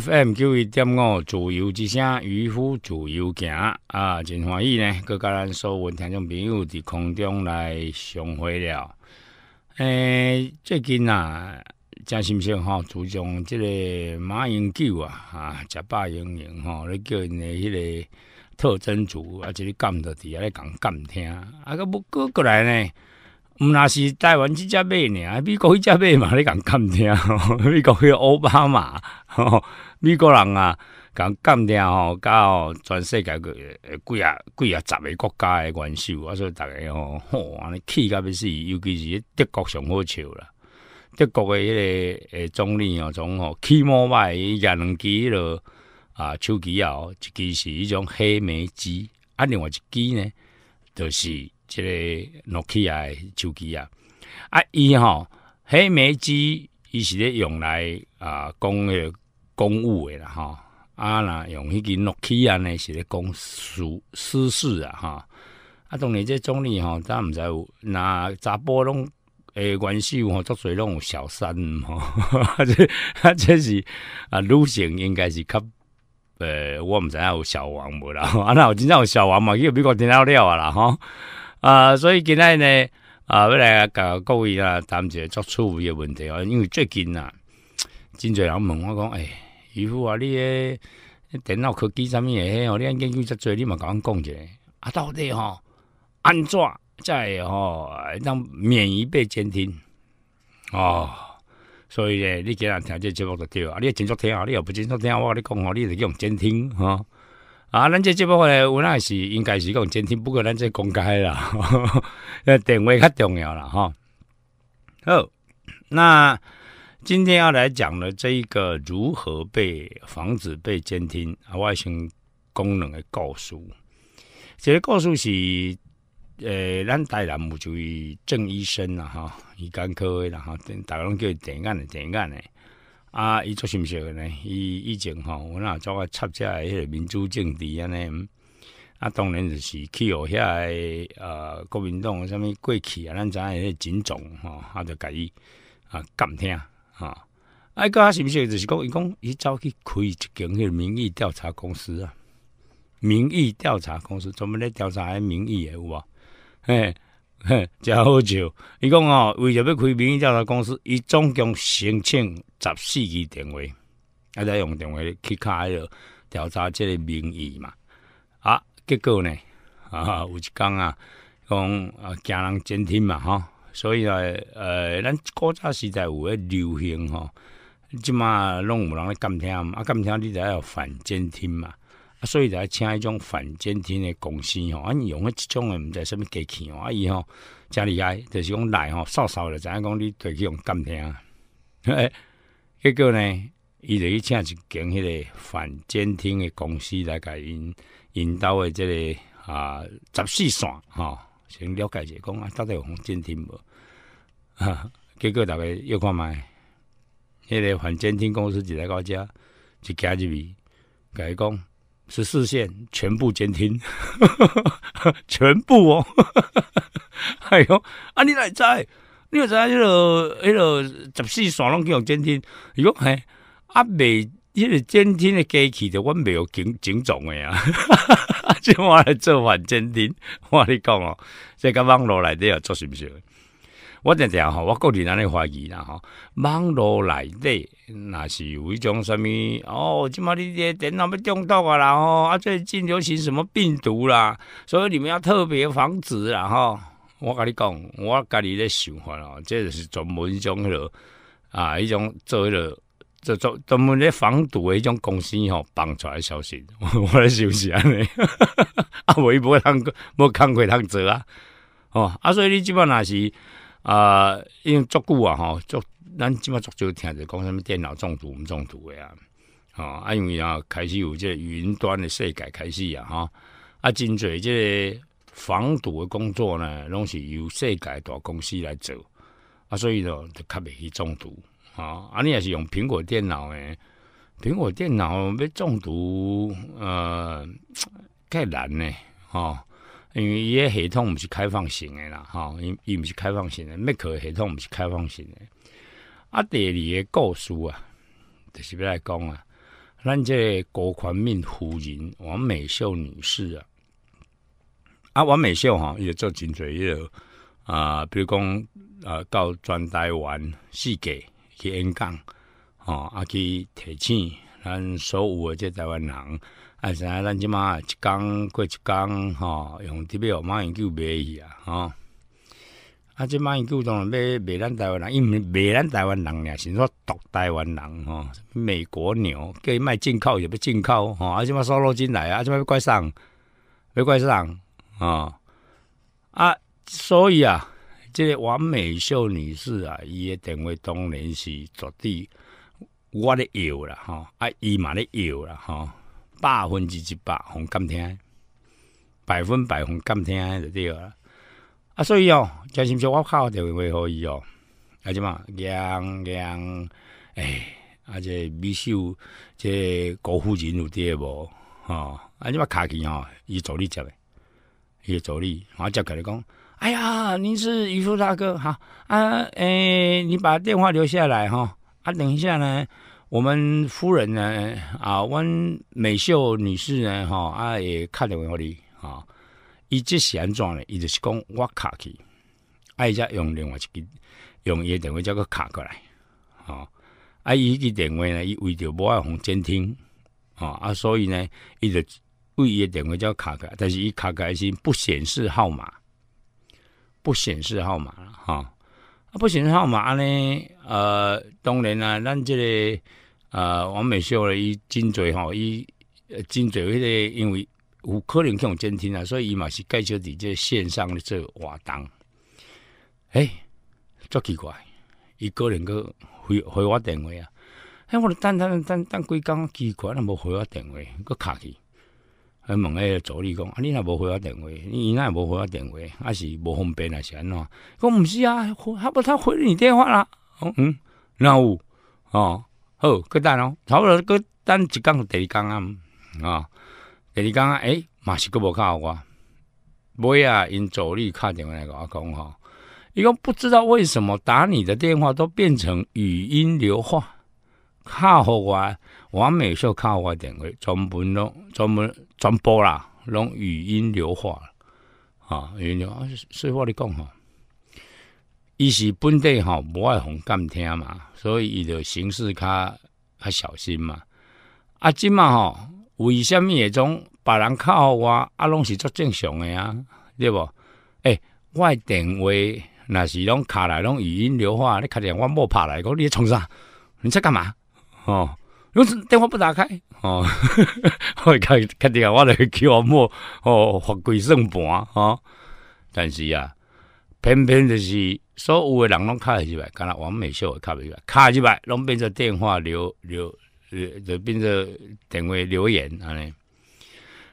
FM 九一点五，自由之声，渔夫自由行啊，真欢喜呢！各家人、所有听众朋友伫空中来相会了。诶，最近啊，假心鲜吼，注重即个马英九啊，啊，食饱经营吼，咧叫因诶迄个特征组啊，即个干到伫啊，咧讲干听啊，个不过过来呢？毋若是台湾只只买呢？美国迄只尔嘛？你讲干听？美国迄个奥巴马，吼、美国人啊，共干听吼，到全世界个几啊几啊十个国家诶元首，所以逐个吼，吼、安尼气甲要死，尤其是德国上好笑啦。德国嘅迄个诶总理哦，总吼，气毛外，伊家两迄落啊，手机啊，一支是迄种黑莓机，啊，另外一支呢，就是。这个诺基亚手机啊，啊一吼黑莓机，伊是咧用来啊公诶公务诶啦哈，啊若用迄个诺基亚呢是咧讲私私事啊哈，啊当然这总理吼，咱毋知有那查甫拢诶关系，我做做有小三吼，啊这是啊女性应该是较，诶，我毋知影有小王啦吼，啊那我今正有小王嘛，伊就美国电脑了啊啦吼。啊，所以今天呢，啊，我嚟啊，各位啊，担住作出呢个问题啊，因为最近啊，真多人问我讲，诶，渔夫你诶，电脑科技上面嘢，你啱见佢执做，嘛咪咁讲嘅，啊，到底嗬，安怎在吼，嗬，让免于被监听，哦，所以咧，你今日听呢节目都对，啊！你认真听啊，你又不认真听，我跟你讲话，你系用监听啊。啊，咱这节目咧，我那是应该是讲监听，不过咱这公开啦，电话较重要了哈。好，那今天要来讲的这一个如何被防止被监听啊，外星功能的告诉，这个告诉是，诶，咱大人物就是郑医生啦，哈，医干科的啦，哈，等大龙叫点干呢？点干呢？啊，伊做甚物时阵呢？伊以前吼，我那做个插只迄个民主政安尼毋啊，当然就是去学遐呃国民党，啥物过去啊，咱迄个警种吼，啊，就甲伊啊，监听吼。啊。伊个阿是毋是就是讲伊讲，伊走去开一间迄个民意调查公司啊？民意调查公司专门咧调查迄民意有无？嘿。真 好笑，伊讲哦，为着要开民意调查公司，伊总共申请十四亿电话，啊，再用电话去迄个调查即个民意嘛。啊，结果呢，啊，有一工啊，讲啊，惊人监听嘛，吼，所以啊，呃，咱古早时代有迄流行吼，即嘛弄无人咧监听，啊，监听你就要反监听嘛。所以才请迄种反监听的公司吼，啊，用迄一种的，毋知什物机器吼，啊，伊吼诚厉害，就是讲来吼，扫扫稍知影讲你再去用监听啊。结果呢，伊就去请一间迄个反监听的公司来，甲因引导的即个啊，十四线吼，先了解者，讲啊到底有通监听无？结果逐个又看觅那个反监听公司就来到遮，就加去，甲伊讲。十四线全部监听，全部哦，哎呦，啊你来在，你来在迄落迄落十四线拢叫监听，伊讲嘿，啊未，迄个监听的机器的，我没有警警种的呀，就我来做反监听，我你讲哦，即个网络来底啊，做毋是？我在这吼，我个人那里怀疑啦吼，网络来的那是有一种什么哦？今嘛你这电脑要中毒啊啦！哦啊，最近流行什么病毒啦？所以你们要特别防止了哈。我跟你讲，我家里在想话咯，这是专门一种那、了啊，一种做了做做专专门的防毒的一种公司哦，放出来消息，我的消是安尼，啊，我一不啷个不干亏汤做啊！哦啊，所以你今本那是。啊，因为足久啊，吼，足咱即码足少听着讲什么电脑中毒、毋中毒诶啊，哦，啊，因为啊，开始有这云端的世界开始啊，吼啊，真侪这防毒的工作呢，拢是由世界大公司来做，啊，所以呢，就较袂去中毒，啊，啊，你也是用苹果电脑诶，苹果电脑要中毒，呃，较难呢，哦。因为伊个系统毋是开放型诶啦，哈，伊伊毋是开放型的，每课系统毋是开放型诶。啊，第二个故事啊，就是要来讲啊，咱这国宽敏夫人王美秀女士啊，啊，王美秀哈，伊做真侪迄个啊，比如讲啊，到专台湾世界去演讲，哦，啊去提醒咱所有诶这台湾人。啊，上啊，咱即马一工过一工吼，用这边哦，马云就卖去啊，吼！啊，即马因故当买买咱台湾人，伊是买咱台湾人俩，是说毒台湾人吼，美国娘叫伊卖进口，也要进口吼，啊，即马收落进来啊，即马要怪上，要怪上吼。啊，所以啊，即、个王美秀女士啊，伊诶定位当然是绝对我咧要啦吼，啊，伊嘛咧要啦吼。百分之一百红甘甜，百分百红甘甜就对了。啊，所以哦，就是说我靠，就会可以哦。啊，什么凉凉？哎，啊，这米秀，这高富人有爹无？波。啊，啊，什卡奇哦？伊助理接的，伊助理，我接给你讲。哎呀，您是渔夫大哥哈？啊，诶，你把电话留下来哈。啊，等一下呢。我们夫人呢？啊，阮美秀女士呢？哈，啊，也看电话哩，啊，一直安怎呢？一直是讲我卡去，啊，家用另外一个用一个电话叫卡过来，啊，啊，一个电话呢，伊为着无爱房监听，啊，啊，所以呢，一直为一个电话叫卡卡，但是伊卡过来是不显示号码，不显示号码了，哈，啊，不显示号码呢，呃，当然啦，咱这个啊，王美秀嘞，伊真侪吼，伊真侪，因为有可能用监听啊，所以伊嘛是介绍伫这线上的做活动。哎，足奇怪，伊个人个回回我电话啊！哎，我等、等、等、等，几讲奇怪，那无回我电话，搁卡去。哎，问迄助理讲，啊，你若无回我电话？你那也无回我电话？还是无方便？还是安怎？讲毋是啊，他不他回你电话啦？嗯嗯，那有哦。哦，搁等哦，不多搁等一工，第二工啊，啊，第二工啊，诶，马是搁无卡好哇，尾啊，因敲电话点甲我讲哈，伊讲不知道为什么打你的电话都变成语音流话，卡好哇，我每敲互好点话，专门弄专门全播啦，弄语音流话了啊，所以话你讲哈。伊是本地吼，无爱红监听嘛，所以伊着行事较较小心嘛。啊，今嘛吼，为什么会种别人靠我啊，拢是做正常的啊，对诶，我诶电话若是拢敲来拢语音留话，你敲电话莫拍来，讲你创啥？沙，你在干嘛？哦，如果电话不打开，哦，开开电话我就叫莫哦，法规算盘吼。但是啊，偏偏就是。所有的人拢卡入来，敢若王美秀卡入来，卡入来拢变做电话留留，就变做电话留言安尼。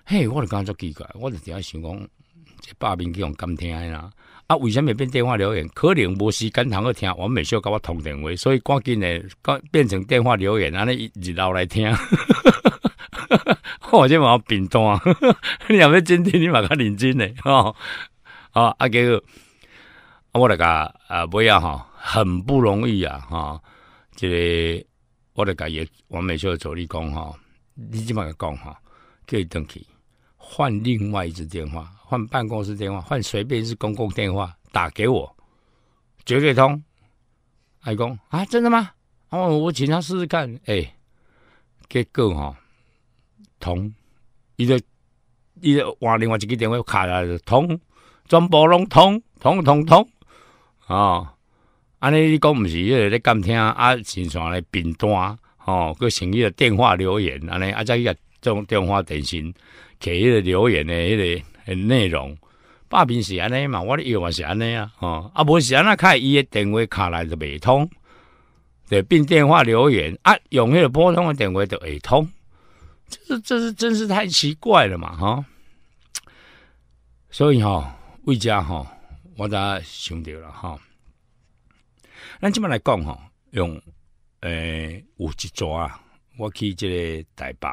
嘿，我就感觉奇怪，我就主要想讲，这八民用监听啦，啊，为什么变电话留言？可能无时间通去听，王美秀甲我通电话，所以紧键呢，变成电话留言，啊，你日老来听，我 这我病多，你要要真听，你嘛较认真呢？哦啊，阿杰。我来甲啊，不要哈，很不容易啊哈！即个我来甲也完美秀走立功哈，你即马讲哈叫伊登起，换另外一只电话，换办公室电话，换随便是公共电话打给我，绝对通。阿讲啊，真的吗？哦，我请他试试看，诶、结果 t 哈，通！伊就伊就换另外一只电话，卡啦通，全部拢通通通通。哦，安尼你讲，毋是迄个咧监听啊？线上来频段吼，佮成迄个电话留言，安尼，啊，再去甲种电话短信，摕迄个留言诶迄个内容，霸边是安尼嘛，我的又话是安尼啊，哦，啊，无是安那开伊诶电话卡来就袂通，对，并电话留言啊，用迄个拨通诶电话就会通，这、这、是，真是太奇怪了嘛，哈。所以吼，为家吼。我咋想到了吼，咱即麦来讲吼，用诶有一爪啊，我去即个台北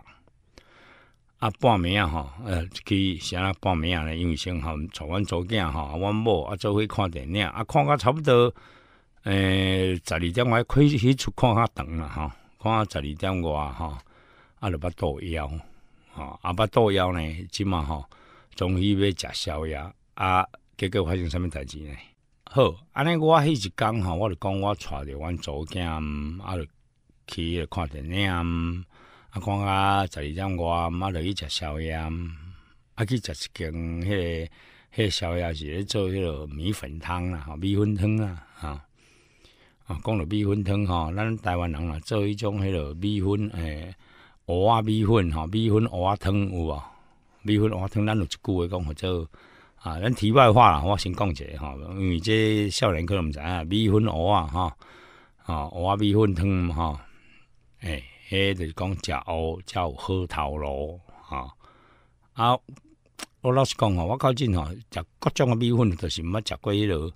啊，半暝啊吼，呃去啥啊半暝啊，因为先哈，早阮早囝吼，阮某啊做伙看电影啊，看看差不多诶十二点外开始去厝看较长啦吼，看啊十二点外吼，啊，六腹肚枵吼，啊，八肚枵呢即麦吼，终于要食宵夜啊。结果发生什么代志呢？好，安尼我迄日讲吼，我就讲我揣着阮祖囝，阿就去来看电影，啊，看啊十二点外，啊，就去食宵夜，啊，去食一间迄迄宵夜是咧做迄落米粉汤啦，吼，米粉汤啦，啊啊讲到米粉汤吼，咱台湾人啦做迄种迄落米粉诶，蚵仔米粉吼，米粉蚵仔汤有无？米粉蚵仔汤咱有一句话讲叫做。啊，咱题外话啦，我先讲下哈，因为这少年可能毋知啊，米粉鹅啊哈，啊，鹅啊米粉汤哈，诶，迄就是讲食鹅才有好头脑吼。啊，我老实讲哦，我靠近吼，食各种诶米粉，就是毋捌食过迄落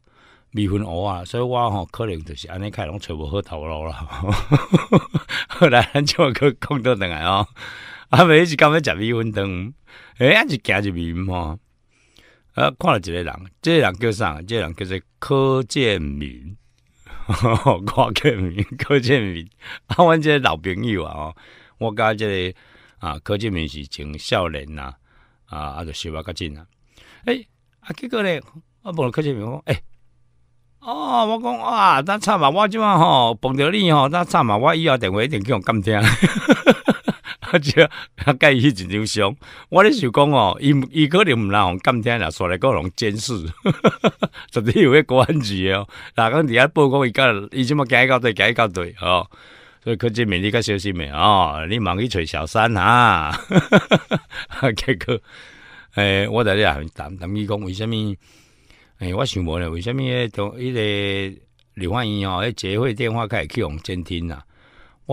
米粉蚵仔，所以我吼可能就是安尼开拢揣无好头脑啦。后 来咱就去讲倒等吼，啊，阿妹是刚要食米粉汤，诶、哎，就加入米吼。啊，看了一个人，这个人叫啥？这个人叫做柯建明，柯建明，柯建明，啊，阮这老朋友啊，我加这啊，柯建明是真少年呐，啊，啊，就学啊较进呐，哎，啊，结果呢，我问到柯建明，诶，哦，我讲哇，那惨嘛，我今晚吼碰到你吼，那惨嘛，我以后电话一定给我监听。啊，这他介伊真牛伤。我咧想讲哦，伊伊可能唔让监听啦，刷来个人监视，甚 至有咧公安局哦。哪讲伫遐报告伊个，伊即么改到高队，到一队哦。所以，柯志明，你较小心诶哦？你忙去找小三哈，哈哈哈哈哈。啊，结果，诶，我在这里谈谈伊讲为什么？诶，我想问咧，为什么迄从伊个李焕英哦，诶，结会电话开始去红监听啦？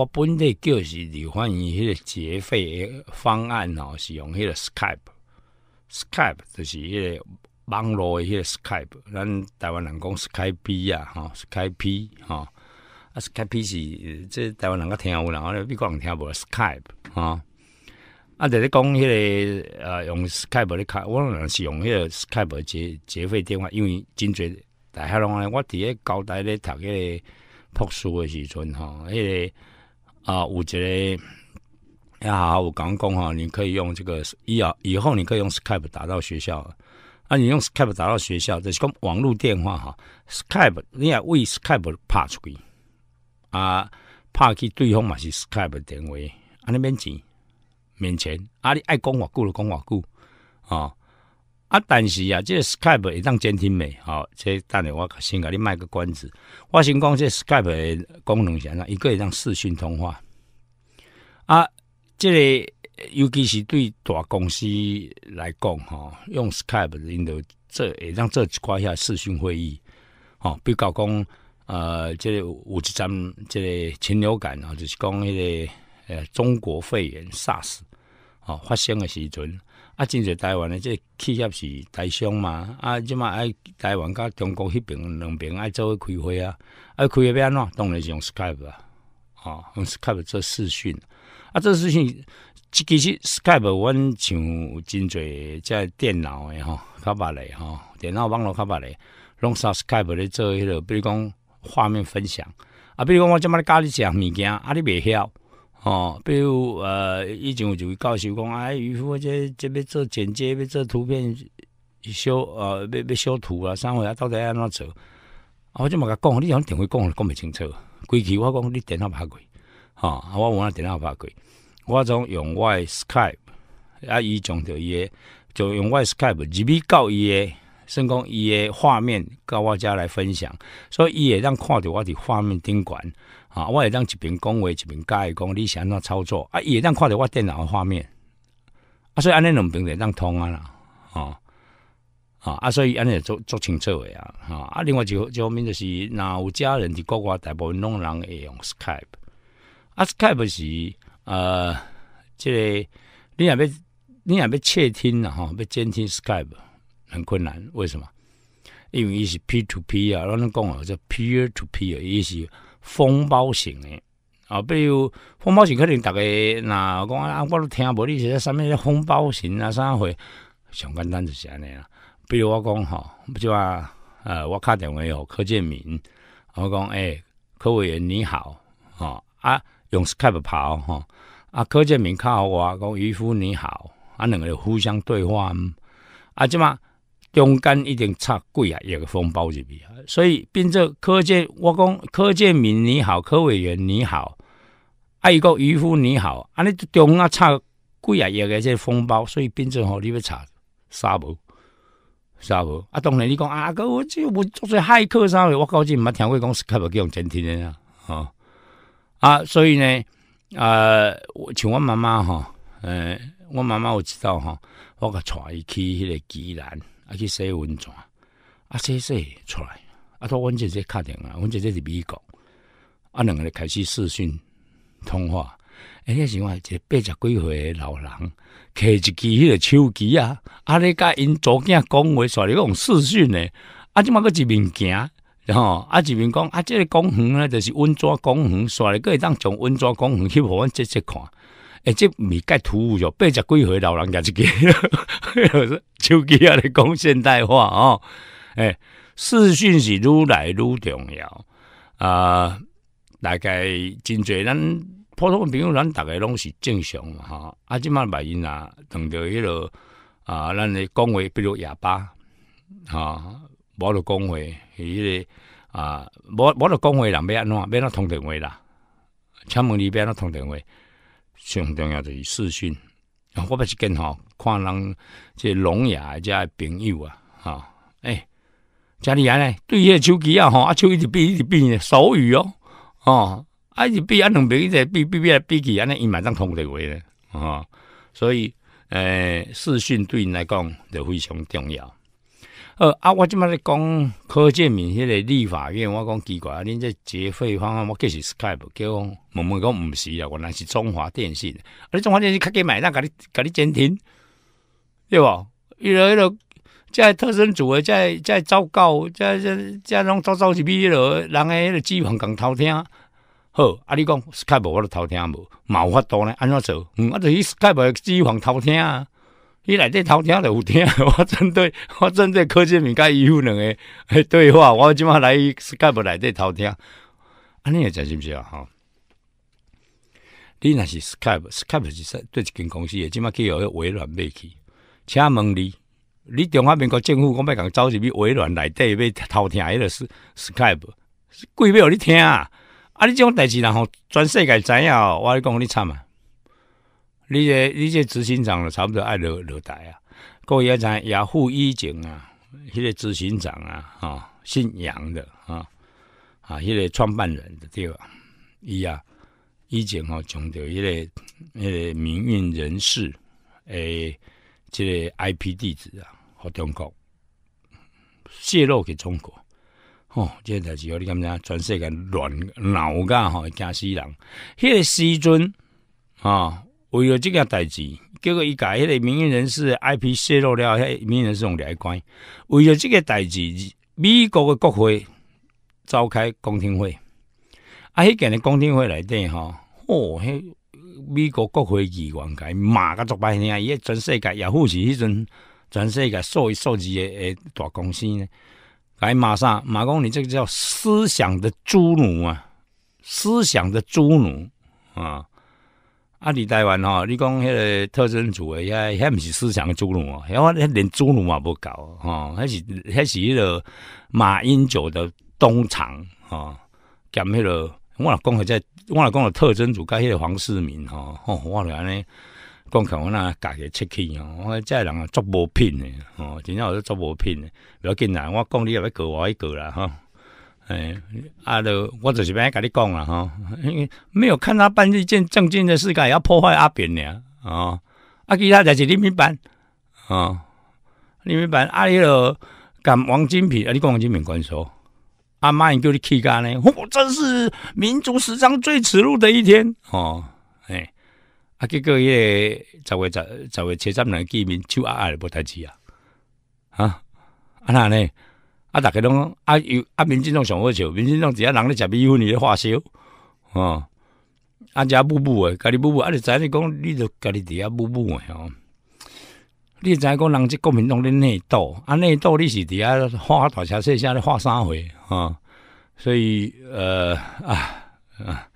我本地叫是刘焕伊迄个缴费方案哦，是用迄个 Skype，Skype 就是迄个网络的迄个 Skype，咱台湾人讲 Skype 啊，吼 Skype 哈，啊 Skype 是即台湾人个听有啦，你可能听无 Skype 哦，啊，直里讲迄个呃用 Skype 咧卡，我呢是用迄个 Skype 结缴费电话，因为真侪大海安尼，我伫个交代咧读迄个博士的时阵吼迄个。啊，有一个你好，我讲工哈，你可以用这个，以后以后你可以用 Skype 打到学校。啊，你用 Skype 打到学校，就是讲网络电话哈，Skype 你也为 Skype 拍出去啊，拍去对方嘛是 Skype 电话，啊，你免钱，免钱，啊，你爱讲偌久就讲偌久啊。啊，但是啊，这 Skype 也当监听美，好，这等下我先给你卖个关子。我先讲这 Skype 的功能安怎，一个也当视讯通话。啊，这里尤其是对大公司来讲，哈，用 Skype 领导做也当做几寡下视讯会议，哦，比如讲，呃，这个有一阵这个禽流感啊，就是讲那个呃，中国肺炎 SARS 哦，发生的时阵。啊，真侪台湾的即企业是台商嘛，啊，即嘛爱台湾甲中国迄边两边爱做开会啊，爱开会变安怎？当然是用 Skype 啊，吼用 Skype 做视讯，啊，这视讯其实 Skype 阮像真侪在电脑诶吼，较捌诶吼，电脑网络较捌诶拢用 Skype 咧做迄落，比如讲画面分享，啊，比如讲我即嘛你一里物件，啊，你袂晓。哦，比如呃，以前有一位教授讲，哎，渔夫这这边做剪接，要做图片修，呃，要要修图啊，啥货啊，到底安怎做？我就嘛甲讲，你用电话讲讲不清楚。归期我讲你电话拍鬼，啊，我我电话拍鬼。我从用外 Skype，啊，伊从着伊就用外 Skype，入米到伊个，先讲伊个画面，到我家来分享，所以伊会让看着我伫画面顶管。啊！我也让一边讲话，一边教伊讲，你安怎操作啊？伊会让看着我电脑的画面啊，所以安尼两边会让通啊啦，啊啊！所以安尼做做清楚的啊，吼，啊！另外一方面就是，若有家人伫国外大部分拢人会用 Skype，啊，Skype 是呃，即个你也要你也要窃听啊，吼，要监听 Skype 很困难，为什么？因为伊是 P to P 啊，咱讲啊，叫 Peer to Peer，伊是。风暴型的啊，比如风暴型可能大家若讲啊，我都听无，你是说物风暴型啊，啥货，上简单就是安尼啊。比如我讲吼，就啊，呃，我敲电话有柯建明，我讲诶柯委员你好，吼啊，用 Skype 跑吼啊，柯建明敲我讲渔夫你好，啊两个互相对话，啊，即嘛。中间一定插贵啊，有个风包入啊。所以变作柯建我讲柯建民你好，柯委员你好，还有一个渔夫你好，啊你中间插贵啊，有个这风包，所以变作好你要查沙博沙博啊，当然你讲啊哥，我这我做些骇客啥的，我搞至唔捌听过讲是开部家用监听的啊啊，所以呢，呃，像我妈妈哈，呃，我妈妈我知道哈，我个娶去迄个济南。啊去洗温泉，啊，洗洗出来，啊，到阮姐姐敲电话，阮姐姐是美国，啊，两个人开始视讯通话，哎，你看个八十几岁诶老人，摕一支迄个手机啊，啊，咧甲因左囝讲话，咧你讲视讯诶，啊，即嘛搁一面行。吼、啊，一面讲啊，这个公园呢，就是温泉公园，煞咧可会当从温泉公园去互阮姐姐看。哎，这咪介突哟，八十几岁老人家就个，手机啊咧讲现代化哦。诶，视讯是愈来愈重要啊。大概真侪咱普通朋友，咱大个拢是正常吼啊，即卖买因啊，弄到迄个啊，咱诶讲话，比如哑巴啊，无了讲话，伊个啊，无无了讲话，人要安怎要安怎通电话啦？请问你要安怎通电话？最重要的是视讯，我不是更吼看人这聋哑家朋友啊，哈哎家里人呢对迄手机啊，吼啊手机就变就变手语哦，哦还是变啊两边一直变变变变起，安尼伊马上通得过咧，哈所以诶视讯对你来讲就非常重要。呃啊我即摆咧讲柯建明迄个立法院我讲奇怪啊恁这结费方案我计是 skype 叫我问问讲毋是啊原来是中华电信啊你中华电信较紧买来甲你甲你监听，对无迄落迄落，遮特审组诶遮遮走狗遮遮遮拢走走入去迄落人诶迄个机房共偷听好啊你讲 skype 我都偷听无嘛有法度咧安怎做嗯啊著去 skype 机房偷听啊伊内底偷听著有听，我针对我针对柯建明甲伊有两个对话，我即晚来伊 Skype 内底偷听，安尼会知是毋是啊？吼，你若是 Skype，Skype 是说对一间公司，诶，即晚去有微软买去，请问你，你中华民国政府要咪讲走入去微软内底要偷听，迄个 Skype，贵不要你听啊，啊你即种代志然后全世界知影哦，我来讲你惨啊！你这你个执行长了差不多爱落惹台啊！我爷仔雅虎伊井啊，迄个执行长啊，哈姓杨的啊啊，迄个创办人的对，伊啊伊井哦，从着迄个个民运人士诶，即个 I P 地址啊，互中国泄露给中国，吼，现在是有点仔全世界乱闹咖吼，惊死人，迄个西尊啊。为了这个代志，结果伊改迄个名人人士 IP 泄露了，迄名人士用哪一关？为了这个代志，美国的国会召开公听会。啊，迄间公听会底吼吼，哦，美国国会议员骂马十作年听，伊迄全世界也扶是迄阵全世界数一数二的的大公司呢。伊骂啥？骂讲你这个叫思想的猪儒啊！思想的猪儒啊！啊伫台湾哦你讲迄个特征组诶遐遐毋是思想猪奴哦遐我遐连猪奴嘛无够吼遐是迄是迄啰马英九的东厂吼兼迄啰我若讲迄只我若讲着特征组甲迄个黄世民吼吼我著安尼讲甲阮阿家己出气吼我遮人啊足无品诶吼真正有咧足无品诶袂要紧啦我讲你也欲过我去过啦吼哎，阿都，我就是边跟你讲了哈，没有看他办一件正经的事干要破坏阿扁呢，哦，啊，其他就是你明白？啊，你们办，阿乐敢王金平，啊，你跟王金平关说，阿妈也叫你起干呢，我真是民族史上最耻辱的一天，哦，哎，啊，结果月十月十十月七三日纪民就阿爱无代志啊，啊，阿那呢？啊！大家拢啊！有啊！民进党上好笑，民进党一下人咧食米粉，伊咧发烧啊！啊！呷雾雾诶，家己雾雾，啊！你知你讲，你著家己伫遐雾雾诶吼。你知影讲人即国民党咧内斗，啊！内斗你是遐下啊大声细声咧花三回吼，所以呃啊啊！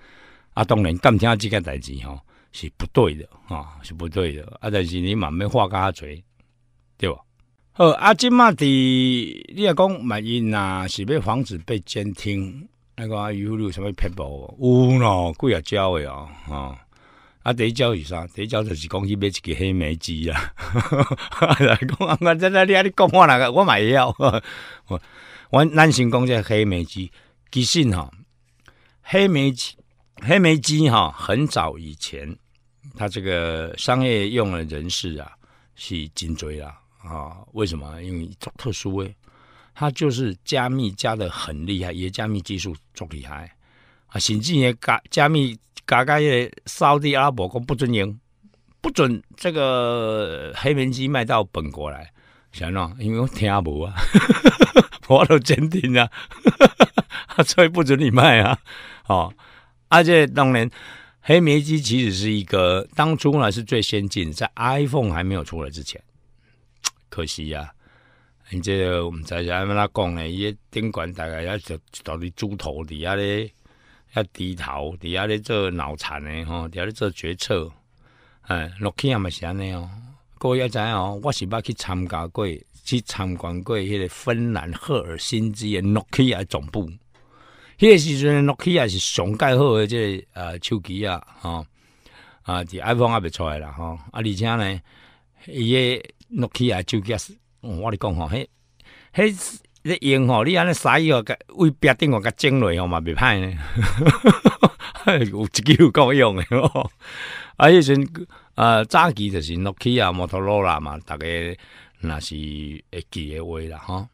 啊！当然干听即件代志吼是不对的吼，是不对的啊！但是你慢慢话加嘴，对无。哦，啊，即妈伫你也讲买音啊，是被防止被监听。那个阿有夫流什么骗无？哦，喏，贵啊，招的哦，哦。啊，第一招是啥？第一招就是讲去买一个黑莓机啊。讲啊，我在哪里？你讲我那个，我买也要。我我男先讲这黑莓机，其实哈，黑莓机黑莓机哈，很早以前，它这个商业用的人士啊，是颈椎啦。啊，为什么？因为特殊诶，它就是加密加的很厉害，也加密技术做厉害啊。行进也加加密，嘎嘎也扫地阿拉伯国不准赢，不准这个黑莓机卖到本国来，想弄，因为我听伯啊，我都坚定 啊，所以不准你卖啊。哦，而且当然，黑莓机其实是一个当初呢是最先进，在 iPhone 还没有出来之前。可惜啊！然之后唔知是安怎讲呢，伊顶管大概要就到底猪头啲啊咧，一低头伫遐咧做脑残呢吼，啲啊咧做决策。哎，诺基亚是安尼哦，各位知影哦，我是捌去参加过，去参观过迄个芬兰赫尔辛基嘅诺基亚总部。迄时阵，诺基亚是上盖好嘅，即个手机啊，哦、啊，iPhone 啊，未出来啦，吼啊，而且呢，伊诶诺基亚手机，我咧讲吼，迄迄咧用吼，你安尼使吼，为不定我甲整落吼嘛，袂歹呢。有一支有够用诶哦。啊，迄阵啊，早期就是诺基亚、摩托罗拉嘛，大个若是诶记诶话啦吼。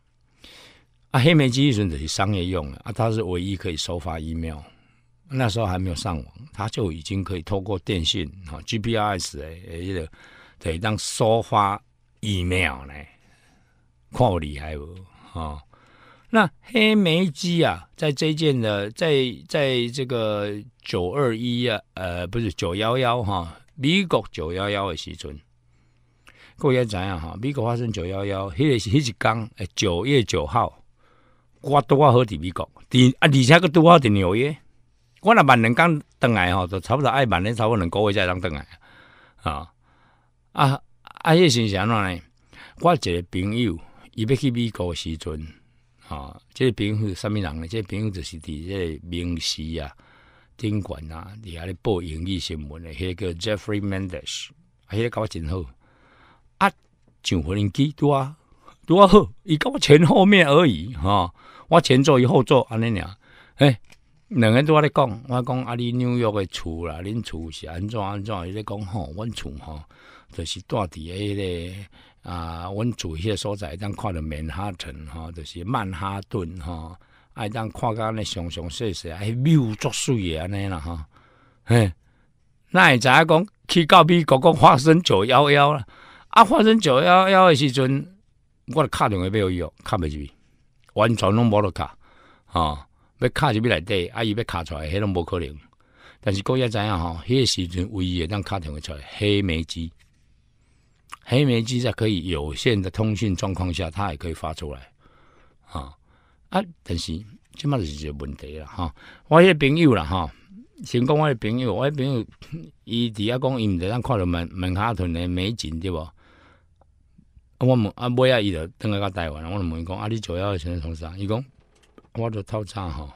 啊，黑莓机阵就是商业用诶，啊，它是唯一可以收发 email，那时候还没有上网，它就已经可以透过电信哈 GPRS 可以当收发。email 呢，看我厉害不？哦，那黑莓机啊，在这件的，在在这个九二一啊，呃，不是九幺幺哈，美国九幺幺的时准，过先怎样哈？美国发生九幺幺，迄个是迄日讲，九月九号，我拄我好伫美国，伫啊，而且个拄好伫纽约，我那万能讲登来吼，就差不多爱万年，差不多两个月再登来啊啊。啊！迄是安怎呢？我一个朋友伊要去美国时阵，啊，这个朋友是啥物人呢？这个朋友就是伫这明视啊、顶馆啊，伫遐咧报英语新闻诶，迄个叫 Jeffrey Mendes，啊，迄个搞真好。啊，上飞机拄啊，拄啊好，伊甲我前后面而已，吼。我前座伊后座安尼俩。哎，两个人都我咧讲，我讲啊，你纽约的厝啦，恁厝是安怎安怎？伊咧讲吼，阮厝吼。就是到伫迄个啊，阮住迄个所在，当看着曼哈顿吼，就是曼哈顿吼，爱当跨安尼上上细细，哎，庙作祟诶安尼啦吼，嘿，那会知影讲去到美国国发生九幺幺啦，啊，发生九幺幺诶时阵，我敲话场互伊哦，敲袂入去，完全拢无得敲啊，要卡入去内底，啊伊要卡出来，迄拢无可能。但是哥也知影吼，迄个时阵唯一会当卡电话出来，黑莓机。黑莓机在可以有限的通讯状况下，它也可以发出来，啊啊！但是起码是一个问题了哈。我一个朋友啦哈，先讲我的朋友，我的朋友，伊伫遐讲伊毋知咱看到门门下屯的美景对无？我问啊，尾啊，伊就等来个台湾，我问伊讲啊，你主要现在从啥？伊讲，我就透早吼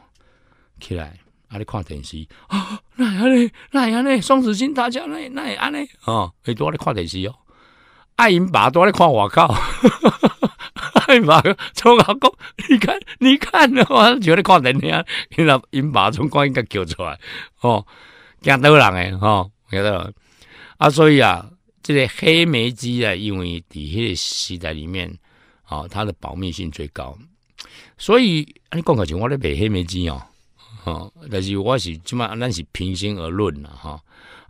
起来啊，你看电视啊？那 安尼，那安尼，双子星打架那那安呢？啊，拄啊咧看电视哦。爱因爸都在看 我靠，爱因爸从臭老公，你看你看，我绝对看人家，你在爱因巴总管应该叫出来哦，惊到人诶哈，晓得无？啊，所以啊，这个黑莓机啊，因为底下的时代里面，啊，它的保密性最高，所以你讲感情，我咧买黑莓机哦，啊，但是我是起码咱是平心而论了哈。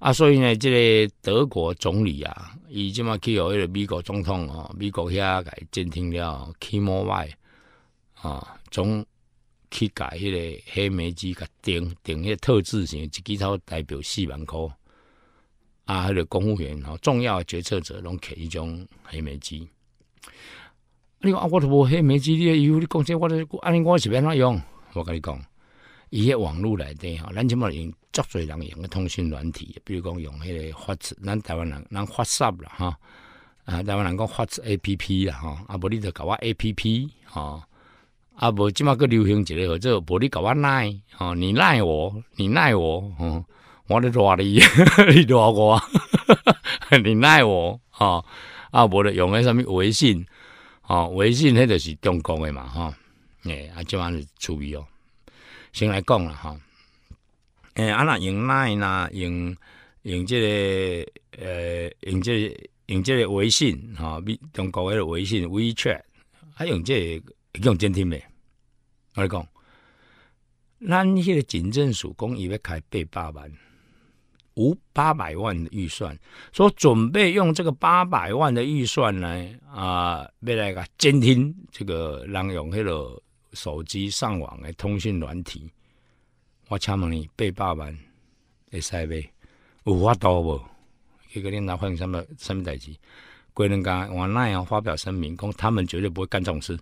啊，所以呢，这个德国总理啊，伊即马去互迄个美国总统哦，美国遐改监听了，Kimmy 啊，总去改迄个黑莓机，甲顶顶迄特制型，一头代表四万块，啊，迄个公务员吼，重要决策者拢开一种黑莓机。你讲啊，我都部黑莓机以有你讲这我都安尼我是安怎用？我跟你讲，一些网络来的吼，咱即满用。足侪人用个通讯软体，比如讲用迄个发咱台湾人咱发啥啦哈？啊，台湾人讲发 A P P 啦哈，啊，无你就搞我 A P P 哈，啊，无即马个流行一个叫做无你搞我赖哦，你赖我，你赖我，我咧抓你，你抓我，你赖我吼、啊，无咧用个啥物微信啊，微信迄著是中国诶嘛哈，诶，啊，即马就注意哦。先来讲了哈。诶，啊，若用哪啦、用？用用个，呃，用即、个用即个微信吼、哈，中国个微信 WeChat，啊，用个用监听没？我讲，咱迄个警政署讲，伊要开八百万，五八百万的预算，说准备用这个八百万的预算呢，啊，要来个监听这个人用迄个手机上网的通讯软体。我请问你八百万会使未？有法度无？一个恁老发生什么什么代志？管理层我那样发表声明讲，他们绝对不会干这种事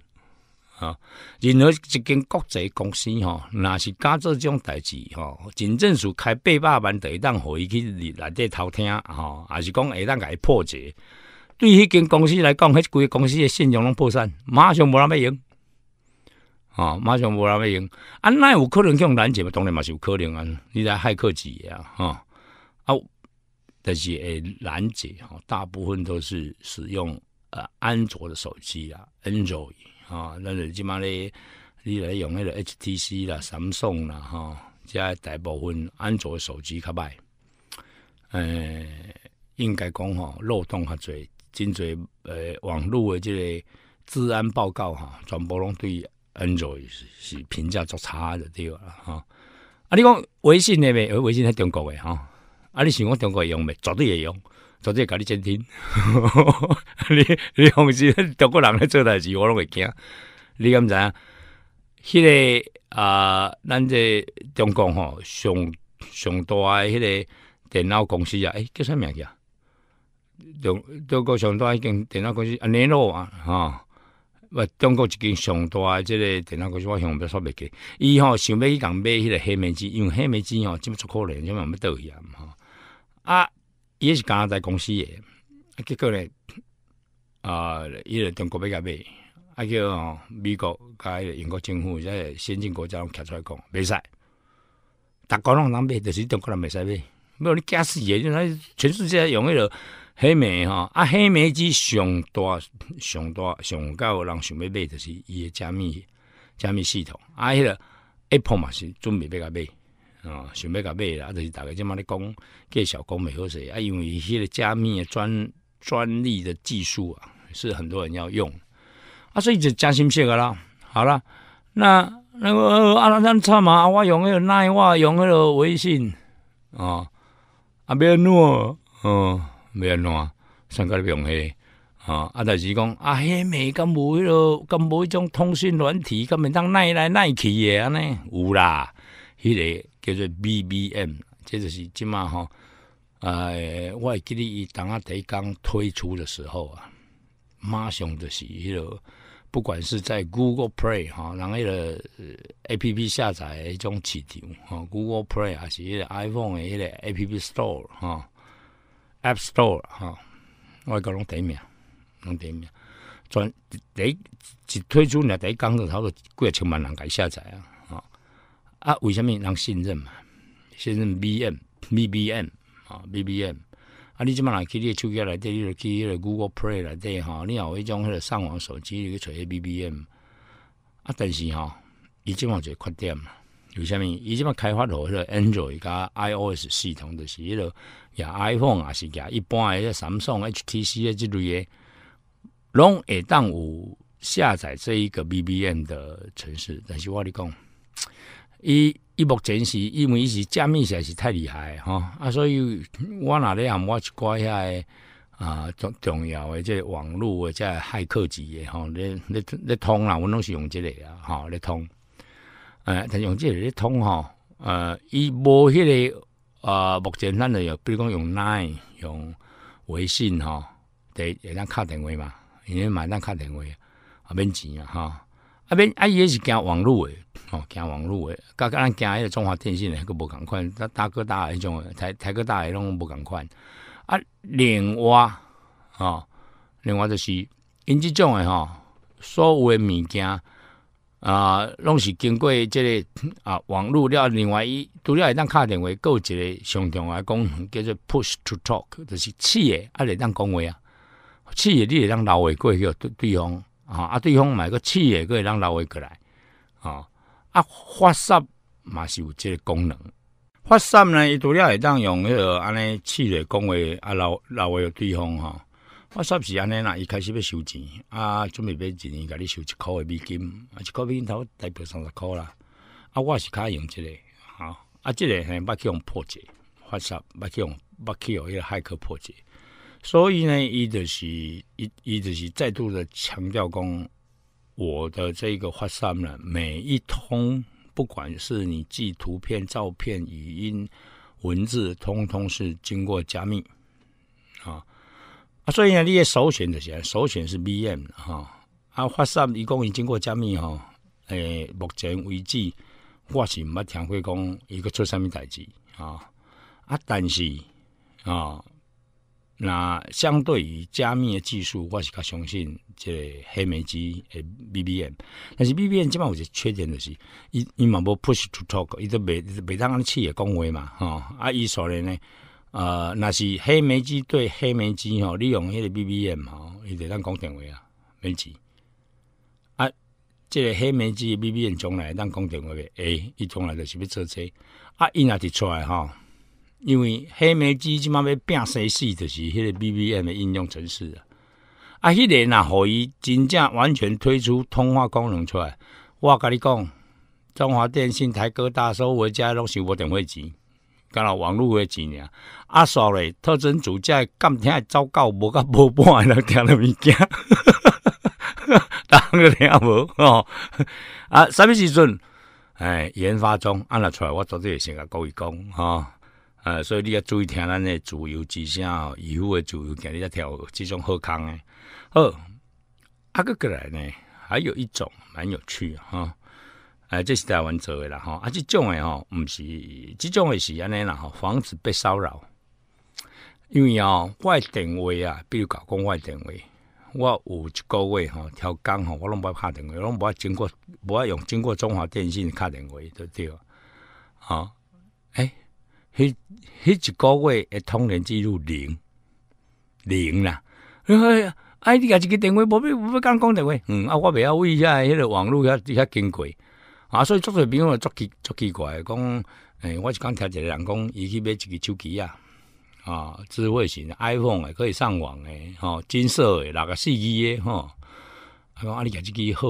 啊。然何一间国际公司吼，若是干做这种代志吼，警政署开八百万，等会当互伊去内底偷听吼，还是讲会当甲伊破解？对迄间公司来讲，迄几个公司的信用拢破产，马上无人要用。啊，马上无人要用啊，那有可能用拦截嘛？当然嘛是有可能啊，你来害客机啊，哈啊，但是会拦截吼，大部分都是使用呃安卓的手机啊，Android 啊，那起码咧，你来用那个 HTC 啦、Samsung 啦，哈，即大部分安卓的手机较歹。诶，应该讲吼漏洞较侪，真侪诶网络的即个治安报告哈，全部拢对。Android 是评价做差的对了哈。啊，你讲微信那边，微信在中国的哈。啊，你喜欢中国用没？绝对也用，绝对搞你监听。你你平心，中国人咧做代志，我拢会惊。你敢知啊？迄个啊，咱这中国吼上上大迄个电脑公司啊，诶叫啥名啊？中中国上大一间电脑公司啊尼 e 啊哈。中国一间上大诶，即个电脑公司，我上不衰买记伊吼想要去共买迄个黑莓机，因为黑莓机吼即不出可能，因为我们倒去啊。吼啊，伊也是刚刚在公司的，结果咧啊，伊来中国要甲买，啊叫美国甲迄个英国政府即个先进国家拢夹出来讲，袂使。逐家拢能买，就是中国人袂使买。不要你假死嘢，你全世界用起了。黑莓哈啊！黑莓之上大上大上高，人想要买就是伊诶加密加密系统啊。迄个 Apple 嘛是准备要甲买啊，想要甲买啦，啊，就是大概即马咧讲，计小讲袂好势啊，因为伊迄个加密专专利的技术啊，是很多人要用啊，所以就加心些个啦。好了，那那个阿拉山差嘛，我用迄个奈，我用迄个微信啊，阿别诺，嗯。咩喏？上加咧平气啊！阿大师讲，啊，黑美敢无迄个，敢无迄种通讯软体，敢毋当来来来去诶安尼有啦，迄个叫做 B B M，这就是即嘛吼。哎，我会记得伊当阿一刚推出的时候啊，马上就是迄个，不管是在 Google Play 哈，然后个 A P P 下载迄种市场，Google Play 还是迄个 iPhone 迄个 A P P Store 吼。App Store，哈，我讲拢第一名，拢第一名，专第一一推出呢，第一刚就差不多几千万人伊下载啊，啊，啊，为什么人信任嘛？信任 B M B B M 啊，B B M 啊，你即马来去你手机内底，你滴，去迄个 Google Play 内底哈，你有迄种迄个上网手机去揣 B B M 啊，但是吼伊即马就缺点。有啥物？伊即马开发落个 a n d r o i d 加 iOS 系统，就是迄落，也 iPhone 也是，也一般诶，迄个 Samsung、HTC 诶，即类诶，拢会当有下载这一个 BBM 的城市。但是我你讲，伊伊目前是，因为伊是加密实在是太厉害吼啊，所以我若咧也我去怪遐诶啊，重重要诶，即网络，即骇客机诶吼，咧咧咧通啦，阮拢是用即个啊，吼咧通。但用这咧，通吼，呃，伊无迄个呃，目前咱就有，比如讲用 Line、用微信吼，得会通敲电话嘛，因为马通敲电话啊免钱啊吼，啊免啊伊也是惊网络诶，哦惊网络诶，甲刚惊迄个中华电信诶，个无共款，搭大哥大迄种台台哥大迄种无共款，啊，另外吼，另外就是因即种诶吼，所有诶物件。啊，拢是经过即个 啊，网络了。另外，伊除了会当敲电话，有一个上重要功能，叫做 push to talk，就是气的啊，会当讲话啊，气的你会当留伟过去对对方啊，啊，对方买个气的，可会当留伟过来啊，啊，发散嘛是有即个功能，发散呢，伊除了会当用那个安尼气的讲话啊，留留伟对方吼。我霎是安尼啦，伊开始要收钱，啊，准备要一年甲你收一箍诶美金，啊，一箍美金头代表三十箍啦，啊，我是较用即个啊，啊，即个还去用破解，火捌去用捌去用迄个骇客破解，所以呢，伊就是伊伊就是再度的强调讲，我的这个发煞呢，每一通不管是你寄图片、照片、语音、文字，通通是经过加密，啊。啊，所以呢，你的首选就是，首选是 B M 哈，啊，发散一共已经过加密哈，诶，目前为止，我是毋捌听过讲伊个出啥物代志啊，啊，但是啊，那相对于加密的技术，我是较相信即黑莓机诶 B B M，但是 B B M 即嘛有一个缺点就是，伊伊嘛无 push to talk，伊都未，未当人去嘅讲话嘛，哈，啊，伊所以呢？呃，那是黑莓机对黑莓机吼，利用迄个 B B M 吼，伊得咱讲电话啊，莓机啊，即个黑莓机 B B M 从来咱讲电话诶，伊从来就是要坐车啊，伊若伫出来吼，因为黑莓机即马要拼三四，就是迄个 B B M 的应用程式啊，啊，迄个若互伊真正完全推出通话功能出来。我甲你讲，中华电信台哥大收我家拢收无电话钱。讲了网络诶钱呀，阿傻嘞，特征主价监听糟糕，无甲无半个人听得物件，哈哈哈！哈哈，听无哦，啊，什么时阵？哎，研发中，按了出来，我做会先甲高二工哈，呃，所以你要注意听咱诶主由之声以后诶主由肯定在调即种好康诶。二，啊，哥哥来呢，还有一种蛮有趣哈。哎，这是台湾做的啦，吼，啊，即种的吼，毋是即种的是安尼啦，吼，防止被骚扰，因为哦，外电话啊，比如搞公外电话，我有一个月吼，超工吼，我拢无要拍电话，拢无要经过，不要用经过中华电信的电话，位，对不对？好，哎，迄迄一个月诶，通联记录零零啦，哎，哎，你家一个电话，无必无必敢讲电话，嗯，啊，我袂晓为一迄个网络遐遐矜贵。啊，所以足侪朋友讲做奇足奇怪，讲，诶，我是刚听一个人讲，伊去买一支手机啊，啊，智慧型 iPhone 诶，可以上网诶，吼，金色诶，六个四 G 诶，吼，啊讲啊，你买支机好，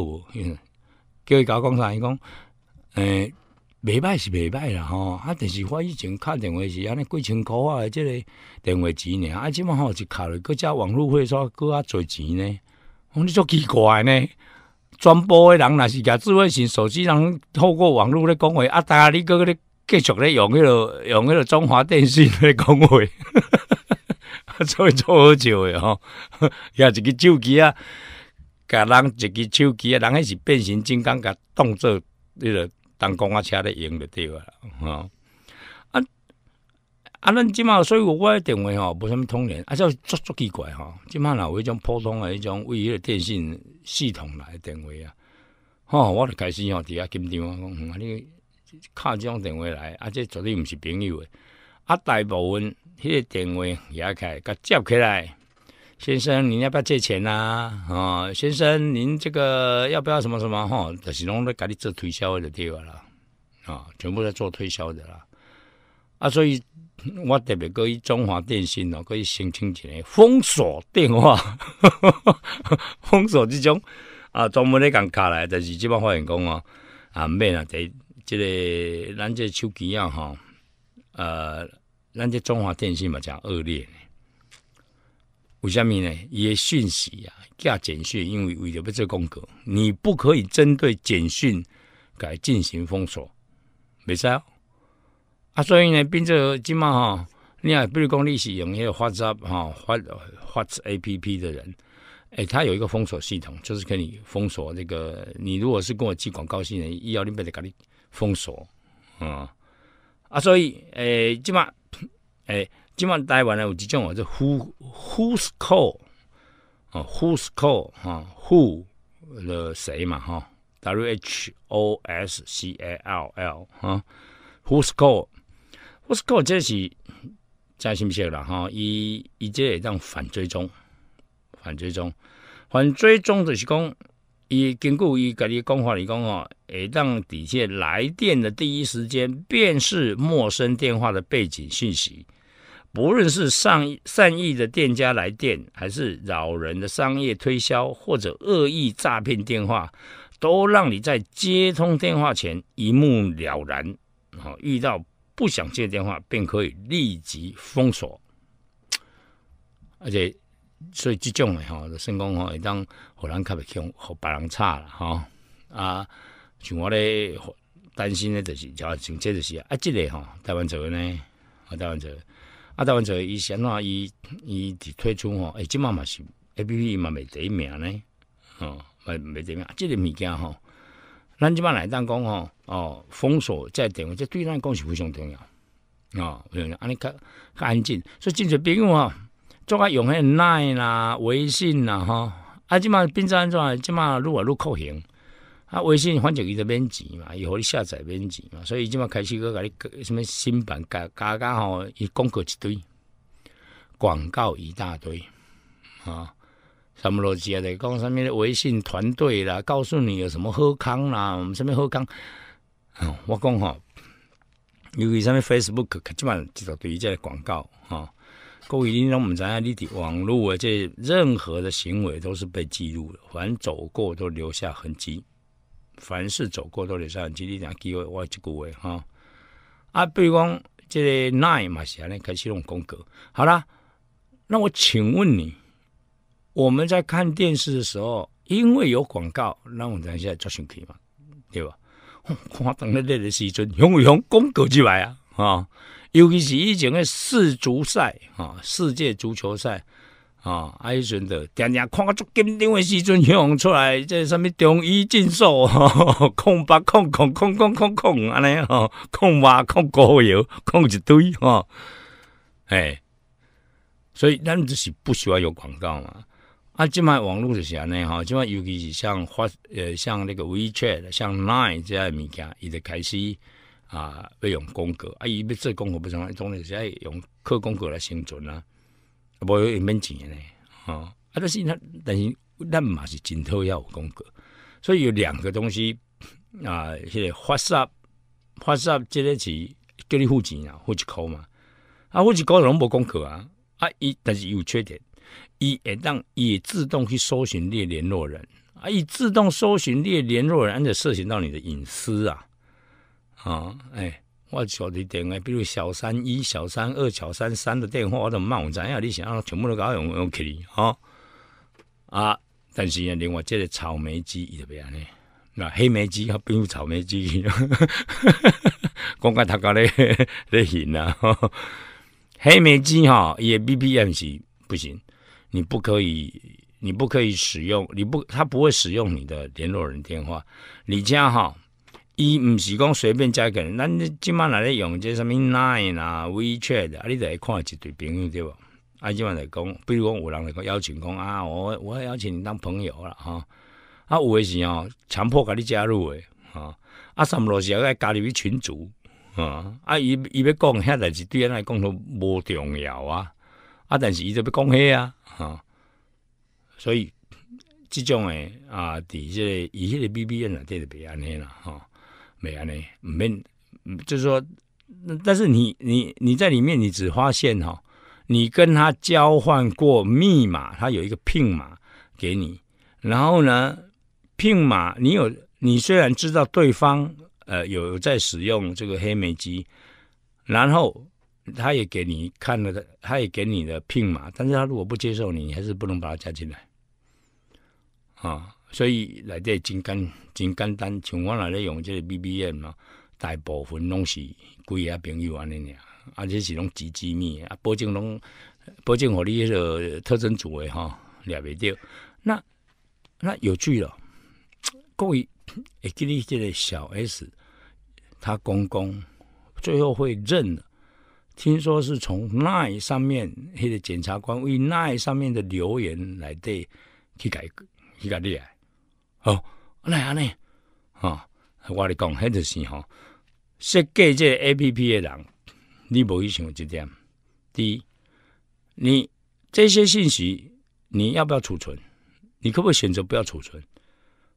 叫伊甲我讲啥，伊讲，诶，未歹是未歹啦，吼，啊，但是我以前敲电话是安尼几千箍啊，即个电话钱呢，啊，即么吼就敲虑搁家网络会煞搁较侪钱呢，我你足奇怪呢。转播诶人，若是甲智慧型手机人透过网络咧讲话啊！大家你搁个咧继续咧用迄落用迄落中华电信咧讲话，做做好笑诶吼！也一个手机啊，甲人一个手机啊，人迄是变形金刚甲当作迄落当公交车咧用就对啊，吼、啊啊，咱即满所以我我诶电话吼无虾物通联，啊就足足奇怪吼，即满若有迄种普通诶迄种唯迄个电信。系统来电话，啊，吼，我就开始吼伫下紧张啊，讲嗯，你敲即种电话来，啊，这绝对毋是朋友的，啊，大部分迄个电话也开，甲接起来，先生，您要不要借钱啊，吼，先生，您这个要不要什么什么？吼，就是拢咧甲你做推销的对啊啦，啊，全部在做推销的啦，啊，所以。我特别可以中华电信哦，可以申请一个封锁电话，封锁这种啊，专门来讲卡来，但是这边发员讲哦，啊，免啊，对，即个咱这手机啊，哈，呃，咱这中华电信嘛，讲恶劣呢，为虾米呢？一些讯息啊，加简讯，因为为了不做功课，你不可以针对简讯改进行封锁，没招。啊，所以呢，变作今嘛哈，你看，比如讲，历史用迄个花招哈，花花招 A P P 的人，哎，他有一个封锁系统，就是给你封锁那个，你如果是跟我寄广告信的，一幺零八的咖喱封锁啊啊，所以，诶，今嘛，诶，今嘛，台湾呢有几种啊，就 Who Who's Call 啊，Who's Call 啊，Who 的谁嘛哈，W H O S C A L L 啊，Who's Call。我说：“哥，这是在什么了哈？以以这让反追踪，反追踪，反追踪就是讲，伊根据伊跟你讲话，你讲哦，一旦底下来电的第一时间，便是陌生电话的背景信息。不论是善善意的店家来电，还是扰人的商业推销，或者恶意诈骗电话，都让你在接通电话前一目了然。哦，遇到。”不想接电话，便可以立即封锁。而且，所以这种的哈，成功哈，会当人较袂服，互别人差了哈啊。像我咧担心的就是，就后像这就是啊，这个哈，台湾者呢，啊，台湾者，啊，台湾者伊先话，伊伊就退出吼，哎，即嘛嘛是 A P P 嘛，未一名呢。哦，未一名，即个物件吼，咱即嘛来当讲吼。哦，封锁再等，这对咱讲是非常重要啊！较较安静，所以现在比如哈，做阿用那 line 啊、微信呐哈，啊，即嘛变安怎即嘛入啊入酷刑啊！微信反正伊直免钱嘛，伊互你下载免钱嘛，所以即嘛开始个个什物新版加加加吼，伊广告一堆，广告一大堆啊！什么逻辑啊？在讲上面的微信团队啦，告诉你有什么喝康啦，我们这边喝康。我讲吼，尤其上面 Facebook，即满即个对于这广告哈，各位恁拢唔知影，你伫网络诶，这任何的行为都是被记录的，凡走过都留下痕迹，凡是走过都留下痕迹。你讲几位，我即句位哈？啊，比如讲这 nine 嘛，是安尼开始用功格。好啦，那我请问你，我们在看电视的时候，因为有广告，那我们等下做先可以嘛？对吧？看当日的时阵，雄雄广告几排啊！啊，尤其是以前的世足赛啊，世界足球赛啊，爱阵的常常看个足紧张的时阵，雄雄出来这什么中医诊所啊，控 八控控控控控控安尼吼，控挖控膏药控一堆吼，哎，所以咱就是不喜欢有广告嘛。啊，即卖网络就是安尼吼，即卖尤其是像发呃，像那个 WeChat、像 Line 这样物件，伊就开始啊，要用功课，啊伊要做功课不中，总的是要用靠功课来生存啊，无用免钱的，呢，啊，啊但是，但是，咱嘛是真偷要功课，所以有两个东西啊，迄、去发散发散，即个是叫你付钱啊，付一箍嘛，啊，付几块拢无功课啊，啊伊但是伊有缺点。伊会当伊自动去搜寻列联络人啊，伊自动搜寻列联络人，安着涉嫌到你的隐私啊！啊，哎，我坐伫电话，比如小三一小三二小三三的电话，我都蛮知影因你想全部都搞用用起，哈啊！但是呢，另外即个草莓机特别呢，那黑莓机啊，不如草莓机，讲个他搞咧咧型啊，黑莓机哈，伊 B B M 是不行。你不可以，你不可以使用，你不，他不会使用你的联络人电话。你加哈，一唔是讲随便加一个人。咱即晚来咧用这什么 line 啊、WeChat，啊，你得看一对朋友对不？啊，即晚来讲，比如讲有人来讲邀请讲啊，我我要邀请你当朋友了哈。啊，有的是哦，强迫把你加入诶啊。啊，什么东西要加入群组啊？啊，伊伊要讲遐代志对咱来讲都无重要啊。啊，但是伊就要讲遐啊。哦，所以这种诶啊，伫的以前的 B B N 啊，对着美安天啦，哈，没安呢，没，就是说，但是你你你在里面，你只发现哈，你跟他交换过密码，他有一个聘码给你，然后呢聘码你有，你虽然知道对方呃有在使用这个黑莓机，然后。他也给你看了，他他也给你的聘嘛，但是他如果不接受你，你还是不能把他加进来啊。所以来这真简真简单，像我来这用这个 B B m 嘛，大部分拢是贵个朋友安尼样，而且是拢机机密啊，保证拢保证和你迄个特征组的哈掠袂到。那那有趣了，各位，会记日这个小 S，她公公最后会认。听说是从那上面，迄个检察官为那上面的留言来对去改，去改厉害。哦，来安呢，哦，我咧讲，迄就是吼，设计这 A P P 的人，你无伊想这点。第一，你这些信息你要不要储存？你可不可以选择不要储存？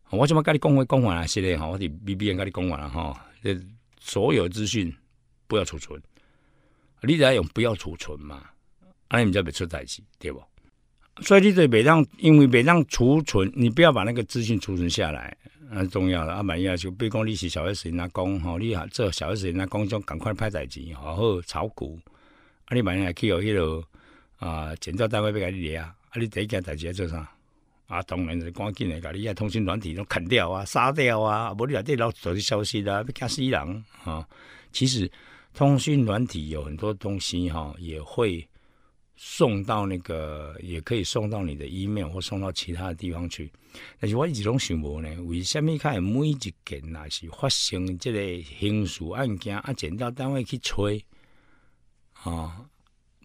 我怎么跟你讲完，讲完啊系列，好，我伫 B B N 跟你讲完了哈，这所有资讯不要储存。你著爱用不要储存嘛？安尼毋才袂出代志，对无？所以你得袂当，因为袂当储存，你不要把那个资讯储存下来，很重要的。啊，万一啊就比如讲你是小 S 点，那讲吼，你好，做小 S 点，那讲种赶快派代志，好好炒股。啊，你万一去有迄个啊，建造单位要甲你掠啊，啊，你第一件代志要做啥？啊，当然是赶紧的，甲你啊通讯软体都砍掉啊，杀掉啊，无你然这老早的消息啊，要惊死人啊。其实。通讯软体有很多东西哈，也会送到那个，也可以送到你的 email 或送到其他的地方去。但是我一直拢想无呢，为物较会每一件那是发生这个刑事案件啊，检到单位去催啊，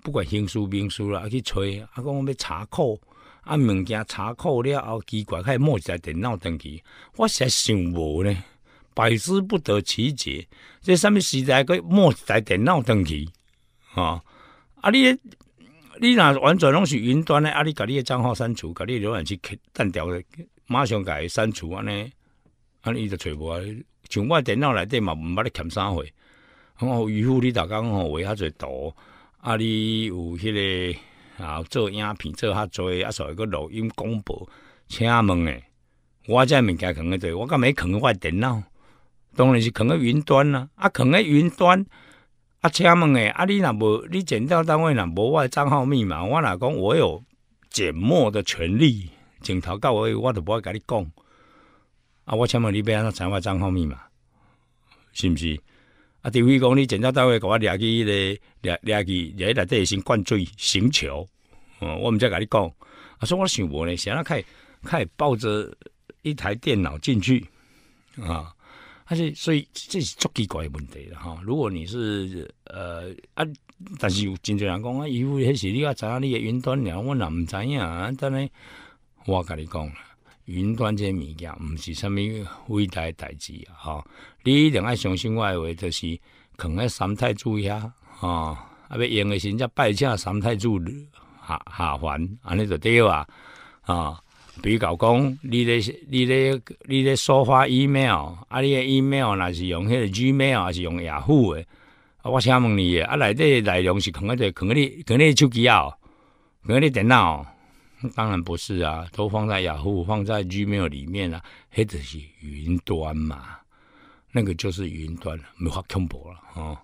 不管刑事民事啦去催，啊讲要查扣啊物件查扣了后，奇怪开摸一下电脑登记，我实在想无呢。百思不得其解，这什么时代佫以一台电脑登去啊？啊，你你若完全拢是云端的啊！你把你的账号删除，把你浏览器去断掉，马上改删除安尼，安尼伊就找无啊！像我电脑内底嘛，毋捌你欠三货。哦，渔夫你逐工吼画较侪图啊，你有迄个啊做影片做较济啊，所以个录音广播，请问诶，我遮物件扛个做，我敢没扛个我电脑。当然是藏在云端啦，啊，藏在云端，啊，请问诶，啊，你若无你检调单位若无我账号密码，我若讲我有解密的权利？从头到尾我都不会跟你讲。啊，我请问你安怎知查我账号密码，是不是？啊，除非讲你检调单位甲我联去咧，个掠去，联系来得先灌醉寻求，嗯，我毋再跟你讲。啊，所以我想我呢，想要开开抱着一台电脑进去，啊。啊，是，所以这是足奇怪的问题了哈。如果你是呃啊，但是有真侪人讲啊，伊有迄时你要知影你的云端，了，我哪毋知影。啊？但呢，我甲你讲，云端这物件，毋是啥物伟大代志啊。哈，你定爱相信诶话，就是肯咧三太注遐啊。啊，要用的时阵拜请三太注下下凡，安尼就对啊啊。比如讲，你咧、你咧、你咧，收发 email 啊，你诶 email 若是用迄个 gmail 还是用雅虎啊，我请问你，啊，内底内容是放阿只、放咧你、放阿你手机啊，放咧你电脑？当然不是啊，都放在雅虎、放在 gmail 里面啊，迄著是云端嘛，那个就是云端，没法恐怖 n t r o 了哦。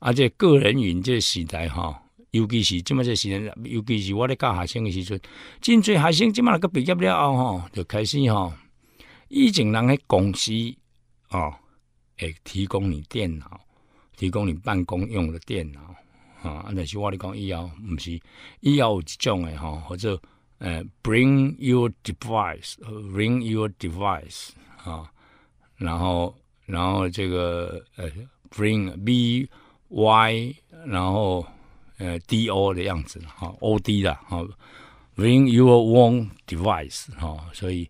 而且个人云这时代吼。尤其是这么些时间，尤其是我咧教学生的时候，真侪学生，这么个毕业了后，吼就开始吼，以前人咧公司哦，诶，提供你电脑，提供你办公用的电脑啊。但是我咧讲，以后毋是，以后有几种诶？吼，或者诶，bring your device，bring your device 啊，然后，然后这个诶，bring by，然后。呃，D O 的样子哈，O D 的哈，Bring your own device 哈，所以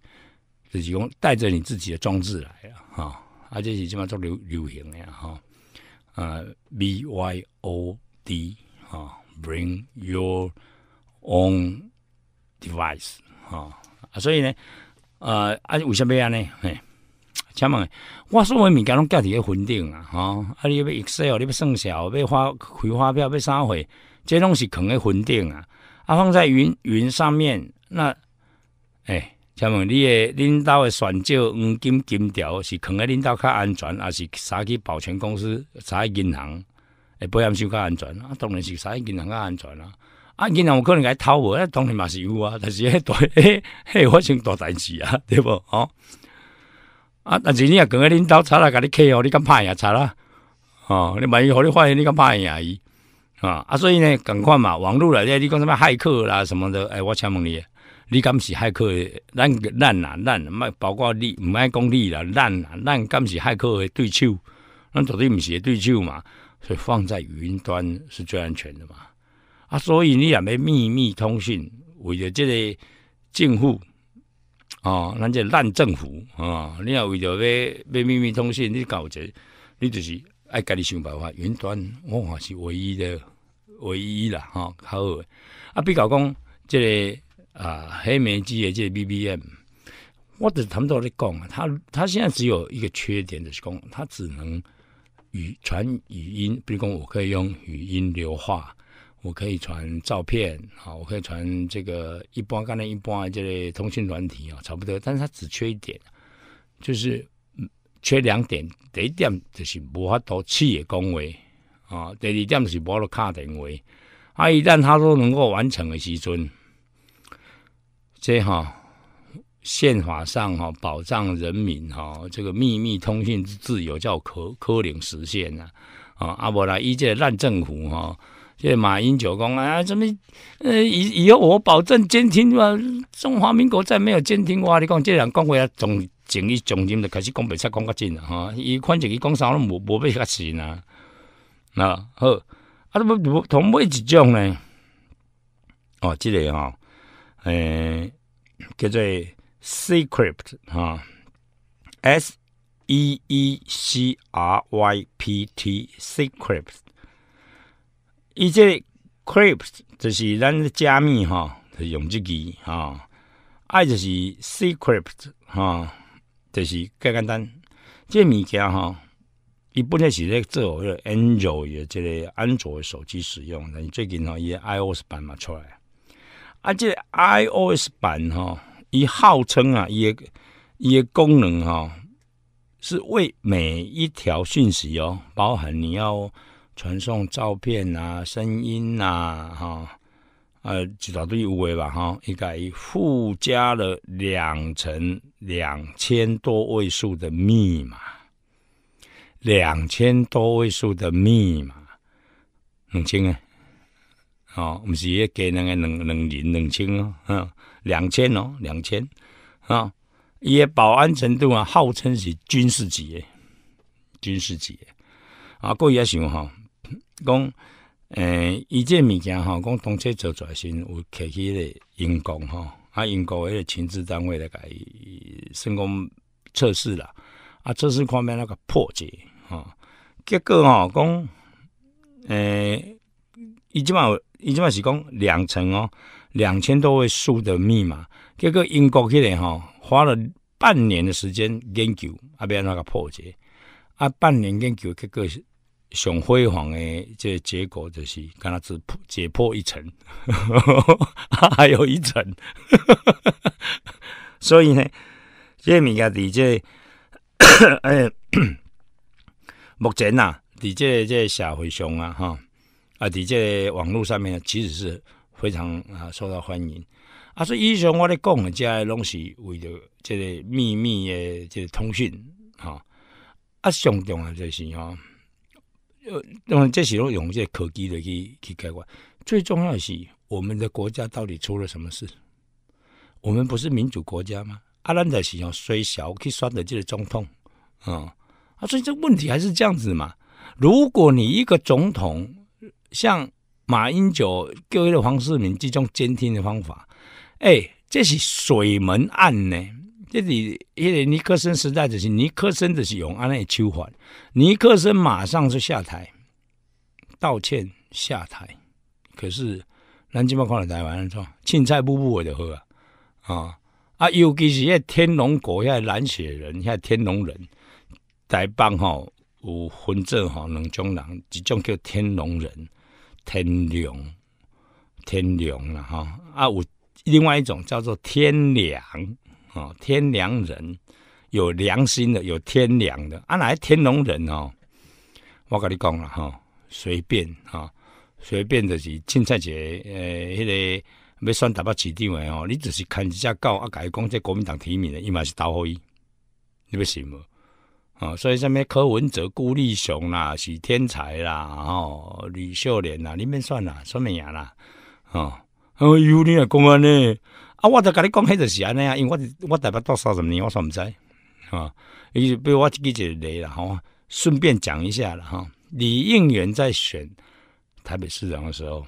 自己用带着你自己的装置来了哈，啊，这是本上做流流行的哈，呃，B Y O D 哈，Bring your own device 哈，啊，所以呢，呃，啊，为什么呀呢？请问，我所有物件拢寄伫个云顶啊，吼，啊，你要 Excel，你要算数，要花开发票，要啥货，这拢是扛咧云顶啊，啊，放在云云上面。那，诶，请问你的领导的选择黄金金条是扛咧领导较安全，还是啥去保全公司，啥银行？诶，保险箱较安全啊，当然是啥银行较安全啦。啊，银行有可能解偷，无，啊，当然嘛是有啊，但是迄大，迄 迄发生大代志啊，对无哦。啊！但是你也讲个领导差来跟你客哦，你敢拍也差啦，哦，你万一互你发现你敢拍也伊，啊啊！所以呢，赶快嘛，网络来，你讲什么骇客啦什么的？哎，我请问你，你敢是骇客？咱咱啊烂，莫包括你毋爱讲你啦，咱啊咱，敢是骇客的对手？咱绝对毋是对手嘛，所以放在云端是最安全的嘛。啊，所以你也没秘密通讯，为了这个政府。哦，咱这烂政府啊，你要为着要要秘密通信，你搞这，你就是爱家己想办法。云端我还是唯一的，唯一啦，哈，靠！啊，比较讲，即个啊黑莓机的即个 B B M，我只们都在讲啊，他他现在只有一个缺点，就是讲他只能语传语音，比如讲，我可以用语音流话。我可以传照片，好，我可以传这个一般，刚才一般这类通讯软体啊，差不多。但是它只缺一点，就是缺两点。第一点就是无法读取的工位啊，第二点是无得卡定位。啊，一旦它都能够完成的时阵，这哈宪法上哈保障人民哈这个秘密通讯自由，叫可可能实现呢。啊，阿伯来依这烂政府哈。这马英九讲啊，什么呃？以以后我保证监听哇！中华民国再没有监听我。你讲这人讲话啊，从情意从心就开始讲白出，讲较真啊！哈，伊反正伊讲啥拢无无必要信啊！那好，啊，同买一种呢？哦，之个哈，诶，叫做 secret 啊，s e e c r y p t secret。伊这 crypt 就是咱加密哈，是用这个哈，爱就是 secret 哈，就是简简单。这物件哈，一般来是咧做 Android 卓这个安卓的手机使用，但是最近哈，伊 iOS 版嘛出来。啊，这 iOS 版哈，伊号称啊，伊个伊个功能哈，是为每一条讯息哦，包含你要。传送照片啊，声音呐，哈，呃，就一大堆乌吧，哈，应该附加了两层两千多位数的密码，两千多位数的密码，两千啊，哦，不是也给那个两两零两千哦，嗯，两千哦，两千啊，也保安程度啊，号称是军事级的，军事级，啊，各位也想哦，讲，诶，伊这物件吼，讲动车走来型有客气的英国吼，啊，英国迄个情治单位来伊算功测试啦，啊，测试方面那个破解，啊，结果吼讲，诶，伊即嘛伊即嘛是讲两层哦，两千多位数的密码，结果英国迄个吼，花了半年的时间研究，啊，变那个破解，啊，半年研究结果。上辉煌的这结果就是，跟他只破解破一层，还有一层，所以呢，这面个你这，哎，目前呐，你这这社会上啊哈，啊，你这网络上面啊，其实是非常啊受到欢迎。啊，所以以上我咧讲的这东西，为着这个秘密的这个通讯，哈，啊，上重要就是哦。呃，当然，这些都有些可机的去去开关。最重要的是，我们的国家到底出了什么事？我们不是民主国家吗？阿兰在使用虽小，可以算得就是总统。啊，所以这问题还是这样子嘛。如果你一个总统像马英九、各位的黄世民这种监听的方法，哎，这是水门案呢？这里，迄个尼克森时代就是尼克森的是永安那个邱华，尼克森马上就下台道歉下台。可是，咱即嘛看了台湾，创青菜步步都好啊啊啊！尤其是迄天龙国，迄蓝血人，迄天龙人，台湾哈有分正哈两种人，一种叫天龙人，天龙天龙了哈啊！有另外一种叫做天凉。哦，天良人，有良心的，有天良的啊！哪来天龙人哦？我跟你讲了哈，随便哦，随便就是凊彩个，呃，迄个要算台北市长的哦，你只是一只狗啊，甲伊讲，这国民党提名的，伊嘛是打灰，你不信无？啊，所以上面柯文哲、辜立雄啦，是天才啦，吼，吕秀莲啦，你们算啦，算咩呀啦？哦，哎有你也公安呢？啊，我就甲你讲，迄著是安尼啊，因为我我代表到三十年，我煞毋知，啊，比如我一个就嚟啦吼，顺便讲一下啦吼，李应元在选台北市长的时候，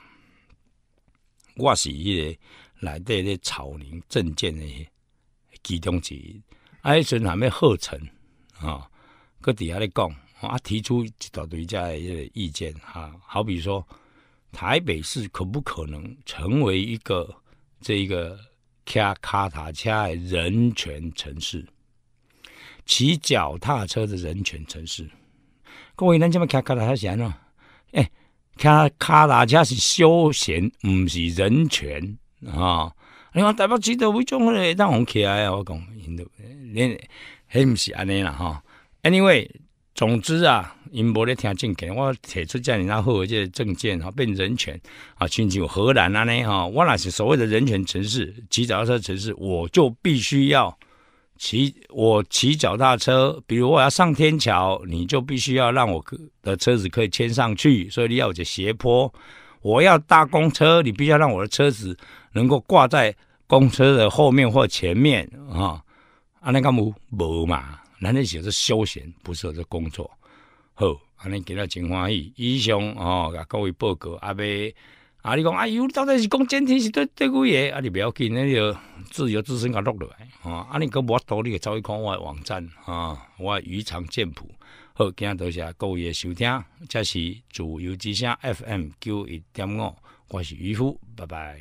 我是个来对这草民政见的其集中一。啊，一阵还没喝成，啊，搁伫遐咧讲，啊，提出一大堆遮诶迄个意见啊，好比说，台北市可不可能成为一个这个？骑卡踏车的人权城市，骑脚踏车的人权城市。各位，南疆嘛骑卡踏车闲咯，哎，骑卡踏车是休闲，唔是人权啊！你看台北市都违章嘞，当红起来，啊！我讲，你还不是安尼啦？哈，Anyway，总之啊。因无力听证件，我提出叫你那荷兰证件哈，变人权啊，亲像荷兰安尼哈，我那是所谓的人权城市，骑脚踏车城市，我就必须要骑，我骑脚踏车，比如我要上天桥，你就必须要让我的车子可以牵上去，所以你要有斜坡。我要搭公车，你必须要让我的车子能够挂在公车的后面或前面啊。安尼干部无嘛，男人写是休闲，不是这工作。好，安尼今仔真欢喜，以上哦，甲各位报告阿贝，阿你讲啊，呦，到底是讲今天是第第几个，阿你不要紧，那著自由之甲录落来，哦，阿你个无汝著走去看我网站啊，我渔场剑谱好，今仔多谢各位收听，这是自由之声 FM 九一点五，我是渔夫，拜拜。